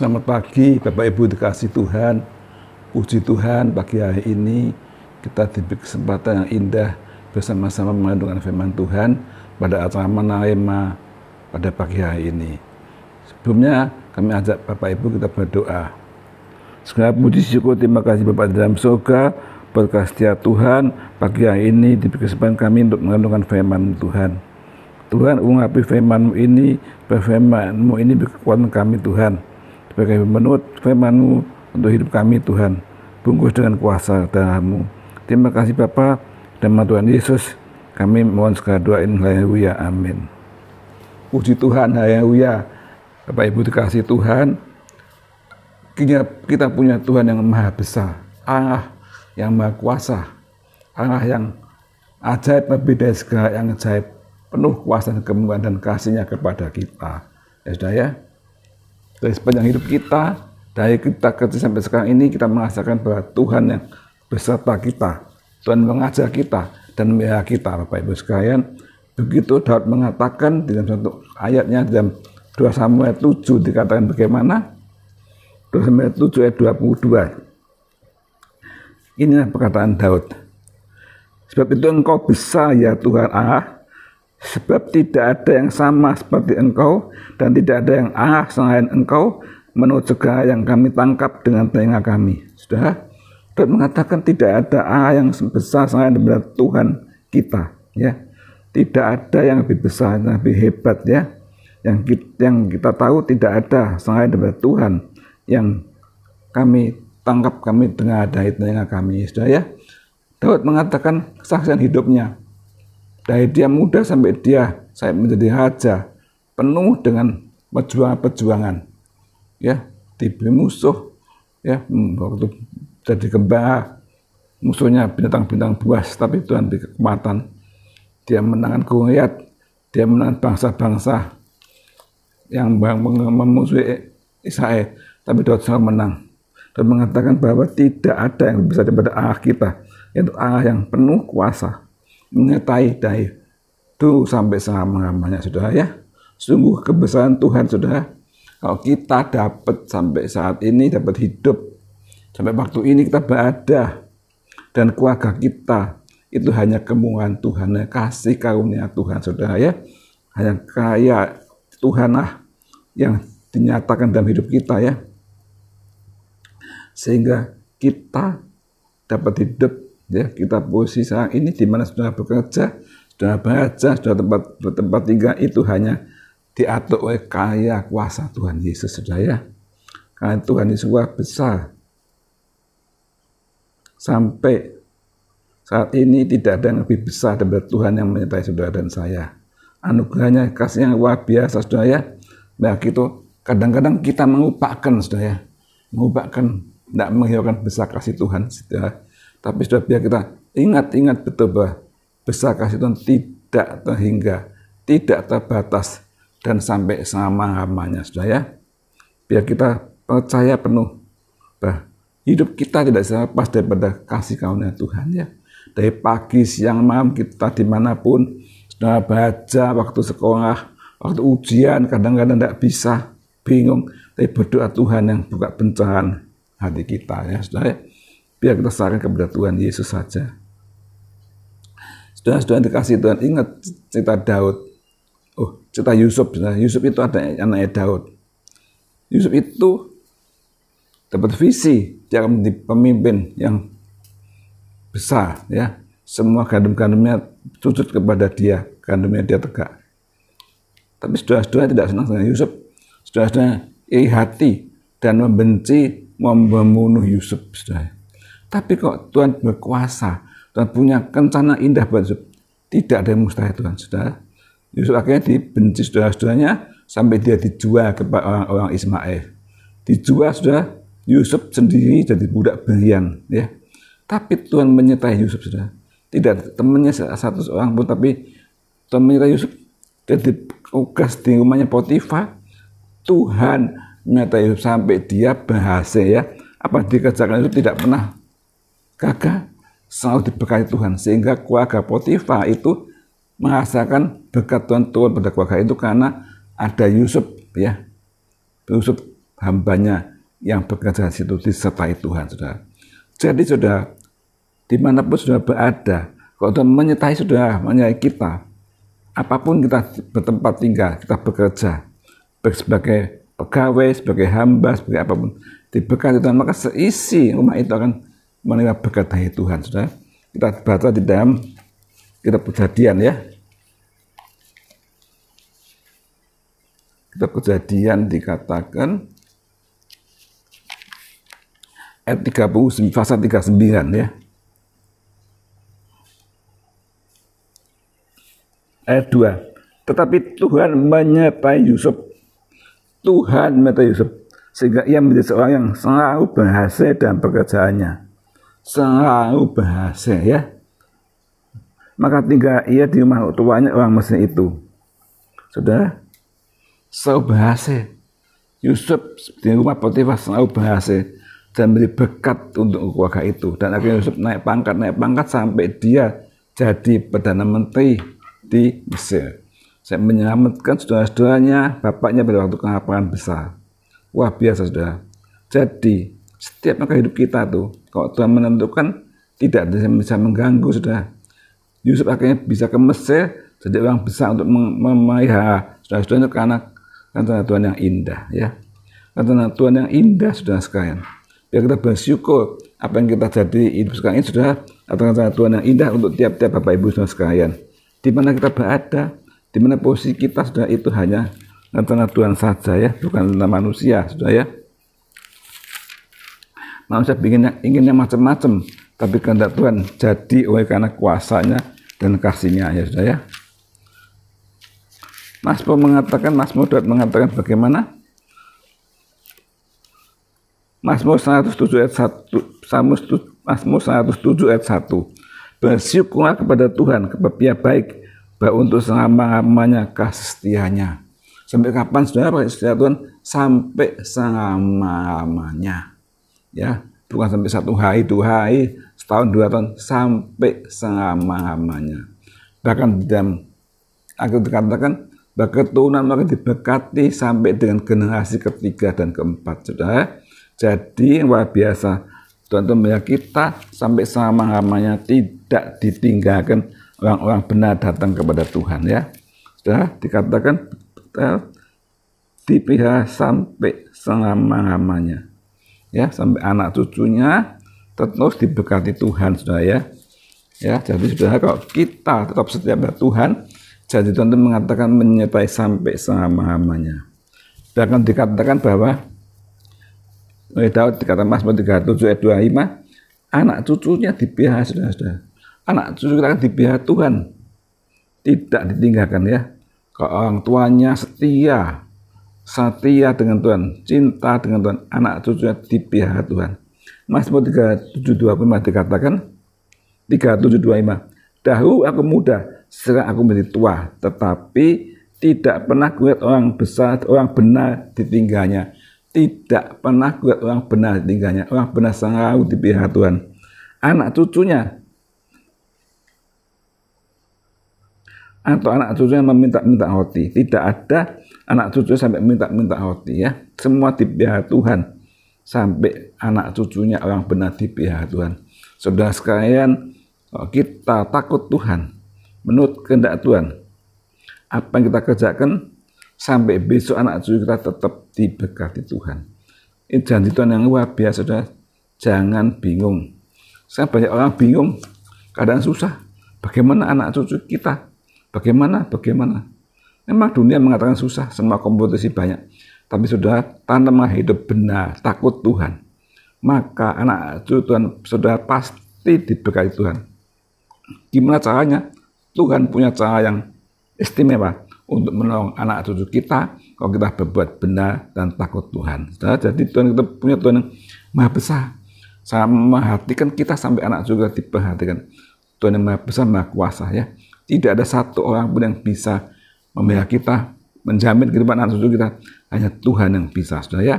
Selamat pagi Bapak Ibu dikasih Tuhan. Puji Tuhan pagi hari ini kita diberi kesempatan yang indah bersama-sama mengandungkan firman Tuhan pada acara menerima pada pagi hari ini. Sebelumnya kami ajak Bapak Ibu kita berdoa. Segala puji syukur terima kasih Bapak dalam surga berkat setia Tuhan pagi hari ini diberi kesempatan kami untuk mengandungkan firman Tuhan. Tuhan ungkapi firman-Mu ini, firman-Mu ini berkekuatan kami Tuhan sebagai menurut firmanmu untuk hidup kami Tuhan bungkus dengan kuasa darahmu terima kasih Bapa dan Tuhan Yesus kami mohon segala doa haleluya amin puji Tuhan haleluya ya, ya. Bapak Ibu dikasih Tuhan kita punya Tuhan yang maha besar Allah yang maha kuasa Allah yang ajaib berbeda segala yang ajaib penuh kuasa dan kemuliaan dan kasihnya kepada kita ya sudah ya dari sepanjang hidup kita dari kita kecil sampai sekarang ini kita merasakan bahwa Tuhan yang beserta kita Tuhan mengajar kita dan memelihara kita Bapak Ibu sekalian begitu Daud mengatakan di dalam satu ayatnya di dalam 2 Samuel 7 dikatakan bagaimana 2 Samuel 7 ayat 22 inilah perkataan Daud sebab itu engkau bisa ya Tuhan Allah Sebab tidak ada yang sama seperti engkau dan tidak ada yang ah selain engkau menurut segala yang kami tangkap dengan telinga kami. Sudah? Dan mengatakan tidak ada ah yang sebesar selain daripada Tuhan kita. Ya, tidak ada yang lebih besar, yang lebih hebat ya. Yang kita, yang kita tahu tidak ada selain daripada Tuhan yang kami tangkap kami dengan ada telinga kami. Sudah ya. Daud mengatakan kesaksian hidupnya dari dia muda sampai dia saya menjadi raja penuh dengan perjuangan-perjuangan ya tipe musuh ya hmm, waktu jadi gembala musuhnya binatang-binatang buas tapi Tuhan nanti kekuatan dia menangkan Goliat dia menangkan bangsa-bangsa yang memusuhi Israel tapi Daud selalu menang dan mengatakan bahwa tidak ada yang bisa daripada Allah kita yaitu Allah yang penuh kuasa menyertai Daif. Itu sampai selama-lamanya sudah ya. Sungguh kebesaran Tuhan sudah Kalau kita dapat sampai saat ini, dapat hidup. Sampai waktu ini kita berada. Dan keluarga kita itu hanya kemuliaan Tuhan, ya. kasih karunia Tuhan sudah ya. Hanya kaya lah yang dinyatakan dalam hidup kita ya. Sehingga kita dapat hidup ya kita posisi saat ini di mana sudah bekerja sudah baca sudah tempat bertempat tinggal itu hanya diatur oleh kaya kuasa Tuhan Yesus sedaya ya karena Tuhan Yesus besar sampai saat ini tidak ada yang lebih besar daripada Tuhan yang menyertai saudara dan saya. Anugerahnya, kasih yang luar biasa, saudara ya. Nah, gitu. Kadang-kadang kita mengupakan, saudara ya. Mengupakan, tidak menghiraukan besar kasih Tuhan, saudara. Tapi sudah biar kita ingat-ingat betul bahwa besar kasih Tuhan tidak terhingga, tidak terbatas, dan sampai sama lamanya Sudah ya, biar kita percaya penuh bahwa hidup kita tidak lepas daripada kasih karunia Tuhan ya. Dari pagi, siang, malam kita dimanapun, sudah baca waktu sekolah, waktu ujian, kadang-kadang tidak bisa, bingung, tapi berdoa Tuhan yang buka pencahan hati kita ya, sudah Ya biar kita serahkan kepada Tuhan Yesus saja. Sudah-sudah dikasih Tuhan, ingat cerita Daud. Oh, cerita Yusuf. Nah, Yusuf itu ada anaknya Daud. Yusuf itu dapat visi dia akan menjadi pemimpin yang besar ya semua gandum-gandumnya sujud kepada dia gandumnya dia tegak tapi sudah-sudah tidak senang dengan Yusuf sudah-sudah iri hati dan membenci membunuh Yusuf sudah. Tapi kok Tuhan berkuasa, Tuhan punya rencana indah buat Yusuf. Tidak ada yang mustahil Tuhan, sudah. Yusuf akhirnya dibenci saudara-saudaranya sampai dia dijual kepada orang-orang Ismail. Dijual sudah Yusuf sendiri jadi budak belian, ya. Tapi Tuhan menyertai Yusuf sudah. Tidak temannya satu orang pun, tapi Tuhan menyertai Yusuf. Jadi tugas di rumahnya Potifah. Tuhan menyertai Yusuf sampai dia berhasil ya. Apa dikerjakan Yusuf tidak pernah gagal selalu diberkati Tuhan sehingga keluarga Potifa itu merasakan berkat Tuhan Tuhan pada keluarga itu karena ada Yusuf ya Yusuf hambanya yang bekerja di situ disertai Tuhan sudah jadi sudah dimanapun sudah berada kalau Tuhan menyertai sudah menyertai kita apapun kita bertempat tinggal kita bekerja sebagai pegawai sebagai hamba sebagai apapun diberkati Tuhan maka seisi rumah itu akan menerima berkat dari Tuhan. Sudah kita baca di dalam kitab kejadian ya. Kitab kejadian dikatakan ayat 30 pasal 39 ya. Ayat 2. Tetapi Tuhan menyertai Yusuf. Tuhan menyertai Yusuf sehingga ia menjadi seorang yang selalu berhasil dalam pekerjaannya selalu bahasa ya. Maka tinggal ia di rumah tuanya orang Mesir itu. Sudah selalu bahasa. Yusuf di rumah Potifah selalu bahasa dan beri berkat untuk keluarga itu. Dan akhirnya Yusuf naik pangkat, naik pangkat sampai dia jadi Perdana Menteri di Mesir. Saya menyelamatkan saudara-saudaranya, bapaknya pada waktu kelaparan besar. Wah biasa sudah Jadi setiap langkah hidup kita tuh kalau Tuhan menentukan tidak bisa mengganggu sudah Yusuf akhirnya bisa ke Mesir jadi orang besar untuk memaiha saudara sudah ke anak karena Tuhan yang indah ya rencana Tuhan yang indah sudah sekalian biar kita bersyukur apa yang kita jadi hidup sekarang ini sudah rencana Tuhan yang indah untuk tiap-tiap Bapak Ibu sudah sekalian di mana kita berada di mana posisi kita sudah itu hanya rencana Tuhan saja ya bukan rencana manusia sudah ya Manusia inginnya, inginnya macam-macam, tapi kehendak Tuhan jadi oleh karena kuasanya dan kasihnya ya sudah ya. Masmo mengatakan, Masmo Daud mengatakan bagaimana? Mazmur 107 ayat 1, Mazmur 107 ayat 1. Bersyukurlah kepada Tuhan, kepada pihak baik, baik untuk selama-lamanya kasih setianya. Sampai kapan saudara pakai Tuhan? Sampai selama-lamanya ya bukan sampai satu hari dua hari setahun dua tahun sampai selama lamanya bahkan dalam aku dikatakan bahwa keturunan mereka diberkati sampai dengan generasi ketiga dan keempat sudah. Ya. jadi yang luar biasa tuhan melihat kita sampai selama lamanya tidak ditinggalkan orang-orang benar datang kepada Tuhan ya. Sudah dikatakan eh, dipihak sampai selama-lamanya ya sampai anak cucunya terus diberkati Tuhan sudah ya ya jadi sudah kalau kita tetap setia pada Tuhan jadi Tuhan itu mengatakan menyertai sampai selama-lamanya bahkan dikatakan bahwa oleh Daud dikatakan Mazmur 37 ayat ima anak cucunya dipihak sudah-sudah anak cucu kita akan dipihak Tuhan tidak ditinggalkan ya ke orang tuanya setia setia dengan Tuhan, cinta dengan Tuhan, anak cucunya pihak Tuhan. Mazmur 372 pun dikatakan 3725. Dahulu aku muda, sekarang aku menjadi tua, tetapi tidak pernah kulihat orang besar, orang benar ditinggalnya. Tidak pernah kulihat orang benar ditinggalnya. Orang benar di pihak Tuhan. Anak cucunya atau anak cucunya meminta-minta roti. Tidak ada anak cucu sampai minta-minta roti ya. Semua pihak Tuhan. Sampai anak cucunya orang benar pihak Tuhan. Saudara sekalian, oh, kita takut Tuhan. Menurut kehendak Tuhan. Apa yang kita kerjakan, sampai besok anak cucu kita tetap diberkati Tuhan. Ini janji Tuhan yang luar biasa, saudara. Jangan bingung. Saya banyak orang bingung, kadang susah. Bagaimana anak cucu kita? Bagaimana? Bagaimana? Memang dunia mengatakan susah, semua kompetisi banyak. Tapi sudah tanamlah hidup benar, takut Tuhan. Maka anak cucu Tuhan sudah pasti diberkati Tuhan. Gimana caranya? Tuhan punya cara yang istimewa untuk menolong anak cucu kita kalau kita berbuat benar dan takut Tuhan. Jadi Tuhan kita punya Tuhan yang maha besar. Sama memperhatikan kita sampai anak juga diperhatikan. Tuhan yang maha besar, maha kuasa ya. Tidak ada satu orang pun yang bisa memihak kita, menjamin kehidupan anak cucu kita. Hanya Tuhan yang bisa, sudah ya.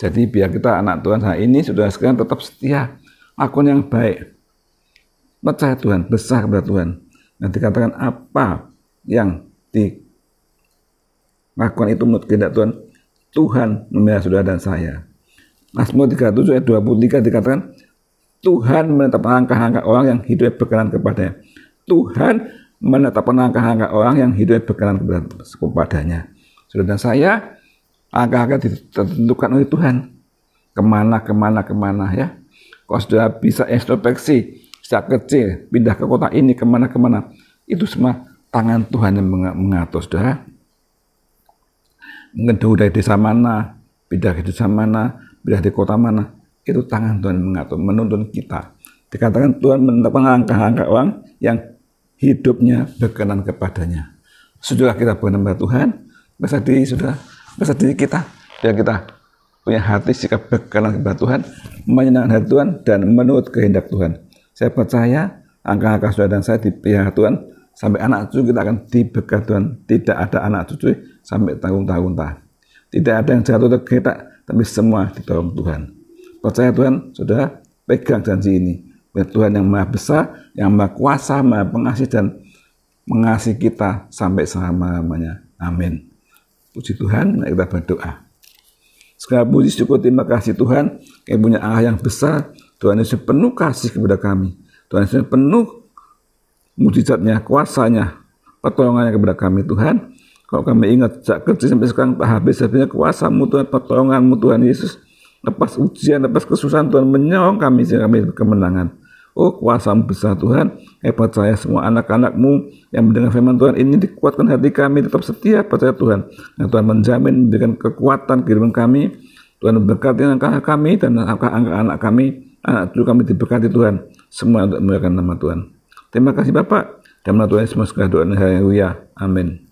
Jadi biar kita anak Tuhan saat ini, sudah sekian tetap setia, akun yang baik. Percaya Tuhan, besar kepada Tuhan. Nanti katakan apa yang dilakukan itu menurut kehendak Tuhan, Tuhan membela saudara dan saya. Mazmur 37 ayat 23 dikatakan, Tuhan menetapkan angka-angka orang yang hidupnya berkenan kepadanya. Tuhan menetapkan angka-angka orang yang hidupnya berkenan kepadanya. Sudah saya, angka-angka ditentukan oleh Tuhan. Kemana, kemana, kemana ya. Kau sudah bisa introspeksi sejak kecil, pindah ke kota ini, kemana, kemana. Itu semua tangan Tuhan yang mengatur, saudara. Mungkin dari desa mana, pindah ke desa mana, pindah di kota mana. Itu tangan Tuhan yang mengatur, menuntun kita. Dikatakan Tuhan menetapkan angka-angka orang yang hidupnya berkenan kepadanya. Sudah kita berkenan Tuhan, masa diri sudah, masa diri kita, ya kita punya hati sikap berkenan kepada Tuhan, menyenangkan hati Tuhan, dan menurut kehendak Tuhan. Saya percaya angka-angka sudah dan saya pihak Tuhan, sampai anak cucu kita akan diberkati Tuhan. Tidak ada anak cucu sampai tahun-tahun tak. Tidak ada yang jatuh tergeletak, tapi semua di dalam Tuhan. Percaya Tuhan, sudah pegang janji ini Ya Tuhan yang maha besar, yang maha kuasa, maha pengasih dan mengasihi kita sampai selama-lamanya. Amin. Puji Tuhan, mari kita berdoa. Segala puji, syukur, terima kasih Tuhan. Kami punya Allah yang besar. Tuhan Yesus penuh kasih kepada kami. Tuhan Yesus penuh mujizatnya, kuasanya, pertolongannya kepada kami Tuhan. Kalau kami ingat sejak kecil sampai sekarang tak habis habisnya kuasamu Tuhan, pertolonganmu Tuhan Yesus. Lepas ujian, lepas kesusahan Tuhan menyong kami sehingga kami kemenangan. Oh kuasamu besar Tuhan, hebat saya semua anak-anakmu yang mendengar firman Tuhan ini dikuatkan hati kami tetap setia percaya Tuhan. Nah, Tuhan menjamin memberikan kekuatan kehidupan kami. Tuhan memberkati angka kami dan angka anak kami, anak cucu kami diberkati Tuhan. Semua untuk memberikan nama Tuhan. Terima kasih Bapak. Dan Tuhan semua segala doa Haleluya. Amin.